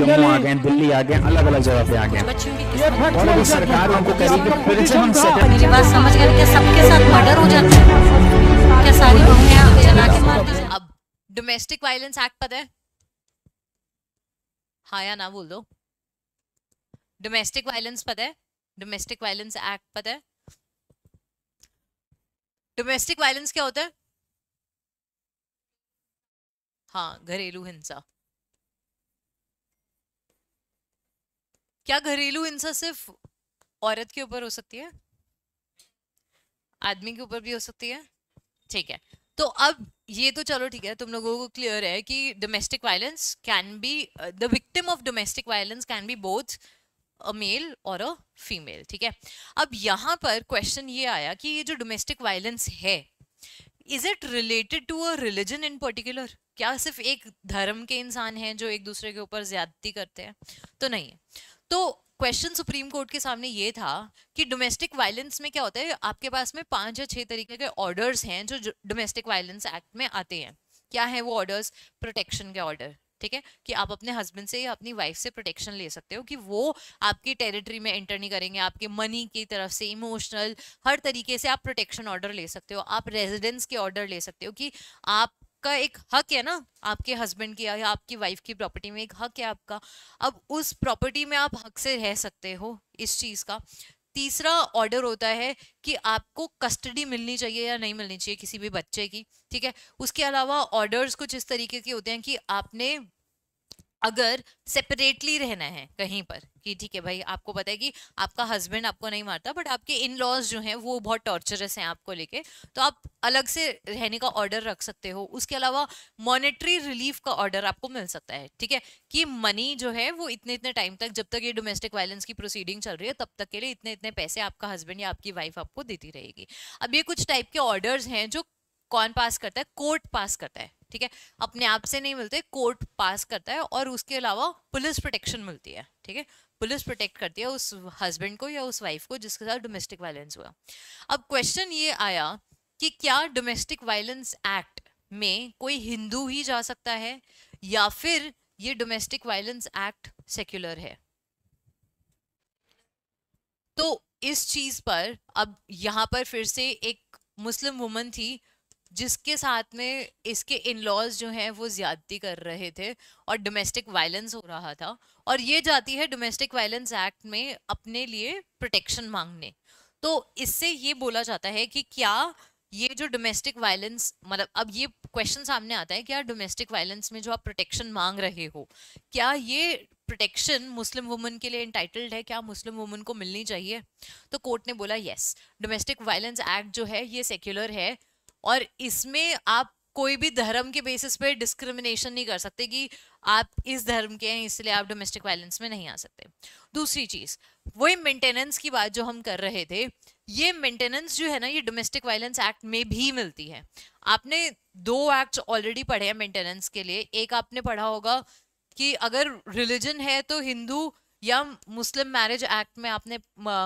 जम्मू आ गए दिल्ली आ गए अलग अलग जगह पे आ गए और अभी सरकार उनको कह रही है फिर से हम बात समझ गए सबके साथ मर्डर हो क्या सारी जला के अब डोमेस्टिक वायलेंस एक्ट पता है हाँ या ना बोल दो डोमेस्टिक वायलेंस पता है डोमेस्टिक वायलेंस एक्ट पता है डोमेस्टिक वायलेंस क्या होता है हाँ घरेलू हिंसा क्या घरेलू हिंसा सिर्फ औरत के ऊपर हो सकती है आदमी के ऊपर भी हो सकती है ठीक है तो अब ये तो चलो ठीक है तुम लोगों को क्लियर है कि domestic violence can be the victim of domestic violence can be both a male और अ फीमेल ठीक है अब यहाँ पर क्वेश्चन ये आया कि ये जो डोमेस्टिक वायलेंस है is it related to a religion in particular क्या सिर्फ एक धर्म के इंसान हैं जो एक दूसरे के ऊपर ज्यादती करते हैं तो नहीं है तो क्वेश्चन सुप्रीम कोर्ट के सामने ये था कि डोमेस्टिक वायलेंस में क्या होता है आपके पास में पांच या छह तरीके के ऑर्डर्स हैं जो डोमेस्टिक वायलेंस एक्ट में आते हैं क्या है वो ऑर्डर्स प्रोटेक्शन के ऑर्डर ठीक है कि आप अपने हस्बैंड से या अपनी वाइफ से प्रोटेक्शन ले सकते हो कि वो आपकी टेरिटरी में एंटर नहीं करेंगे आपके मनी की तरफ से इमोशनल हर तरीके से आप प्रोटेक्शन ऑर्डर ले सकते हो आप रेजिडेंस के ऑर्डर ले सकते हो कि आप आपका एक हक है ना आपके हस्बैंड की या आपकी वाइफ की प्रॉपर्टी में एक हक है आपका अब उस प्रॉपर्टी में आप हक से रह सकते हो इस चीज़ का तीसरा ऑर्डर होता है कि आपको कस्टडी मिलनी चाहिए या नहीं मिलनी चाहिए किसी भी बच्चे की ठीक है उसके अलावा ऑर्डर्स कुछ इस तरीके के होते हैं कि आपने अगर सेपरेटली रहना है कहीं पर कि ठीक है भाई आपको पता है कि आपका हस्बैंड आपको नहीं मारता बट आपके इन लॉज जो हैं वो बहुत टॉर्चरस हैं आपको लेके तो आप अलग से रहने का ऑर्डर रख सकते हो उसके अलावा मॉनेटरी रिलीफ का ऑर्डर आपको मिल सकता है ठीक है कि मनी जो है वो इतने इतने टाइम तक जब तक ये डोमेस्टिक वायलेंस की प्रोसीडिंग चल रही है तब तक के लिए इतने इतने पैसे आपका हस्बैंड या आपकी वाइफ आपको देती रहेगी अब ये कुछ टाइप के ऑर्डर्स हैं जो कौन पास करता है कोर्ट पास करता है ठीक है अपने आप से नहीं मिलते कोर्ट पास करता है और उसके अलावा पुलिस प्रोटेक्शन मिलती है ठीक है पुलिस प्रोटेक्ट करती है उस हस्बैंड को या उस वाइफ को जिसके साथ डोमेस्टिक वायलेंस हुआ अब क्वेश्चन ये आया कि क्या डोमेस्टिक वायलेंस एक्ट में कोई हिंदू ही जा सकता है या फिर ये डोमेस्टिक वायलेंस एक्ट सेक्युलर है तो इस चीज पर अब यहाँ पर फिर से एक मुस्लिम वुमन थी जिसके साथ में इसके इन लॉज जो हैं वो ज्यादती कर रहे थे और डोमेस्टिक वायलेंस हो रहा था और ये जाती है डोमेस्टिक वायलेंस एक्ट में अपने लिए प्रोटेक्शन मांगने तो इससे ये बोला जाता है कि क्या ये जो डोमेस्टिक वायलेंस मतलब अब ये क्वेश्चन सामने आता है क्या डोमेस्टिक वायलेंस में जो आप प्रोटेक्शन मांग रहे हो क्या ये प्रोटेक्शन मुस्लिम वुमन के लिए इंटाइटल्ड है क्या मुस्लिम वुमन को मिलनी चाहिए तो कोर्ट ने बोला यस डोमेस्टिक वायलेंस एक्ट जो है ये सेक्युलर है और इसमें आप कोई भी धर्म के बेसिस पे डिस्क्रिमिनेशन नहीं कर सकते कि आप इस धर्म के हैं इसलिए आप डोमेस्टिक वायलेंस में नहीं आ सकते दूसरी चीज़ वही मेंटेनेंस की बात जो हम कर रहे थे ये मेंटेनेंस जो है ना ये डोमेस्टिक वायलेंस एक्ट में भी मिलती है आपने दो एक्ट ऑलरेडी पढ़े हैं मेंटेनेंस के लिए एक आपने पढ़ा होगा कि अगर रिलीजन है तो हिंदू या मुस्लिम मैरिज एक्ट में आपने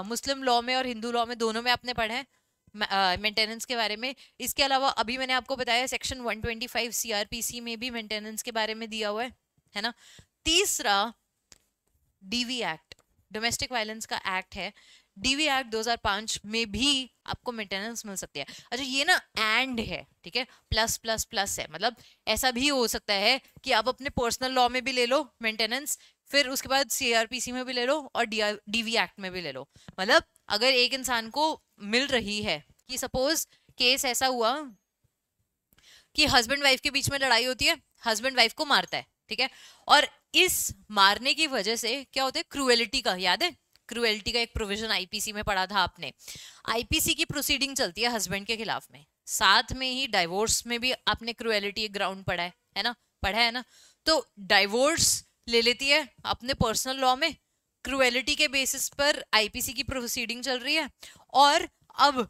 मुस्लिम लॉ में और हिंदू लॉ में दोनों में आपने पढ़े हैं मेंटेनेंस के बारे में इसके अलावा अभी मैंने आपको बताया सेक्शन 125 सीआरपीसी में भी मेंटेनेंस के बारे में दिया हुआ है है ना तीसरा डीवी एक्ट डोमेस्टिक वायलेंस का एक्ट है डीवी एक्ट 2005 में भी आपको मेंटेनेंस मिल सकती है अच्छा ये ना एंड है ठीक है प्लस प्लस प्लस है मतलब ऐसा भी हो सकता है कि आप अपने पर्सनल लॉ में भी ले लो मेंटेनेंस फिर उसके बाद सीआरपीसी में भी ले लो और डीवी एक्ट में भी ले लो मतलब अगर एक इंसान को मिल रही है कि सपोज केस ऐसा हुआ कि हस्बैंड वाइफ के बीच में लड़ाई होती है हस्बैंड वाइफ को मारता है ठीक है और इस मारने की वजह से क्या होता है क्रुएलिटी का याद है क्रुएल्टी का एक प्रोविजन आईपीसी में पढ़ा था आपने आईपीसी की प्रोसीडिंग चलती है हस्बैंड के खिलाफ में साथ में ही डाइवोर्स में भी आपने क्रुएलिटी एक ग्राउंड पढ़ा है है ना पढ़ा है ना तो डाइवोर्स ले लेती है अपने पर्सनल लॉ में क्रुएलिटी के बेसिस पर आईपीसी की प्रोसीडिंग चल रही है और अब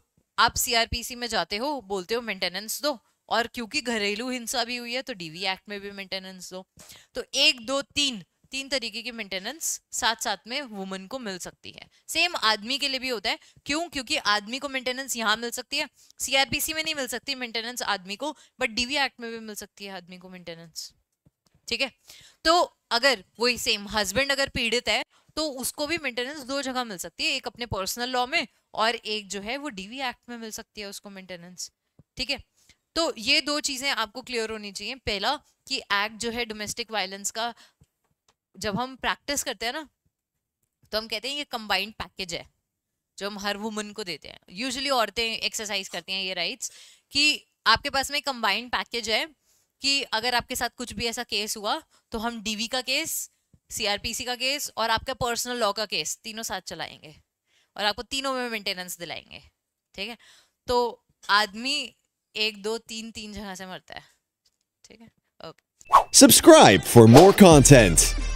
आप सीआरपीसी में जाते हो बोलते हो मेंटेनेंस दो और क्योंकि घरेलू हिंसा भी हुई है तो डीवी एक्ट में भी मेंटेनेंस दो तो एक दो तीन तीन तरीके की मेंटेनेंस साथ साथ में वुमन को मिल सकती है सेम आदमी के लिए भी होता है क्यों क्योंकि आदमी को मेंटेनेंस यहाँ मिल सकती है सीआरपीसी में नहीं मिल सकती मेंटेनेंस आदमी को बट डीवी एक्ट में भी मिल सकती है आदमी को मेंटेनेंस ठीक है तो अगर वही सेम हस्बैंड अगर पीड़ित है तो उसको भी मेंटेनेंस दो जगह मिल सकती है एक अपने पर्सनल लॉ में और एक जो है वो डीवी एक्ट में मिल सकती है उसको मेंटेनेंस ठीक है तो ये दो चीजें आपको क्लियर होनी चाहिए पहला कि एक्ट जो है डोमेस्टिक वायलेंस का जब हम प्रैक्टिस करते हैं ना तो हम कहते हैं ये कंबाइंड पैकेज है जो हम हर वुमन को देते हैं यूजुअली औरतें एक्सरसाइज करती हैं ये राइट्स कि आपके पास में कंबाइंड पैकेज है कि अगर आपके साथ कुछ भी ऐसा केस हुआ तो हम डीवी का केस सीआरपीसी का केस और आपका पर्सनल लॉ का केस तीनों साथ चलाएंगे और आपको तीनों में मेंटेनेंस दिलाएंगे ठीक है तो आदमी एक दो तीन तीन जगह से मरता है ठीक है okay subscribe for more content